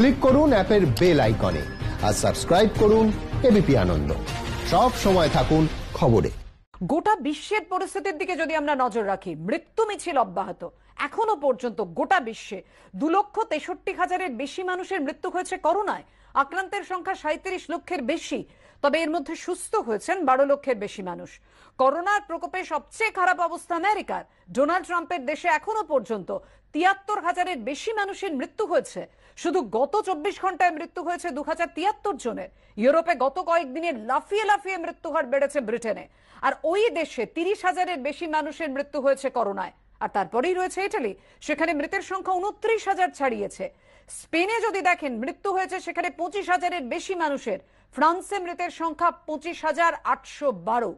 click করুন অ্যাপের bell আইকনে আর সাবস্ক্রাইব করুন এবিপি আনন্দ সব সময় থাকুন খবরে গোটা বিশ্বের পরিস্থিতির দিকে যদি আমরা নজর রাখি মৃত্যু মিছিল অব্যাহত এখনো পর্যন্ত গোটা বিশ্বে দু লক্ষ তেষট্টি হাজারের বেশি মানুষের মৃত্যু হয়েছে করোনায় আক্রান্তের সংখ্যা সাঁত্রিশ লক্ষের বেশি তবে এর মধ্যে সুস্থ হয়েছেন বারো লক্ষের বেশি মানুষ করোনার প্রকোপে সবচেয়ে খারাপ অবস্থা আমেরিকার ডোনাল্ড ট্রাম্পের দেশে এখনো পর্যন্ত তিয়াত্তর হাজারের বেশি মানুষের মৃত্যু হয়েছে শুধু গত চব্বিশ ঘন্টায় মৃত্যু হয়েছে দু হাজার তিয়াত্তর জনের ইউরোপে গত কয়েকদিনে লাফিয়ে লাফিয়ে মৃত্যু হার বেড়েছে ব্রিটেনে আর ওই দেশে তিরিশ হাজারের বেশি মানুষের মৃত্যু হয়েছে করোনায় আর তারপরেই রয়েছে ইটালি সেখানে মৃতের সংখ্যা উনত্রিশ হাজার ছাড়িয়েছে স্পেনে যদি দেখেন মৃত্যু হয়েছে সেখানে পঁচিশ হাজারের বেশি মানুষের ফ্রান্সে মৃতের সংখ্যা পঁচিশ হাজার আটশো বারো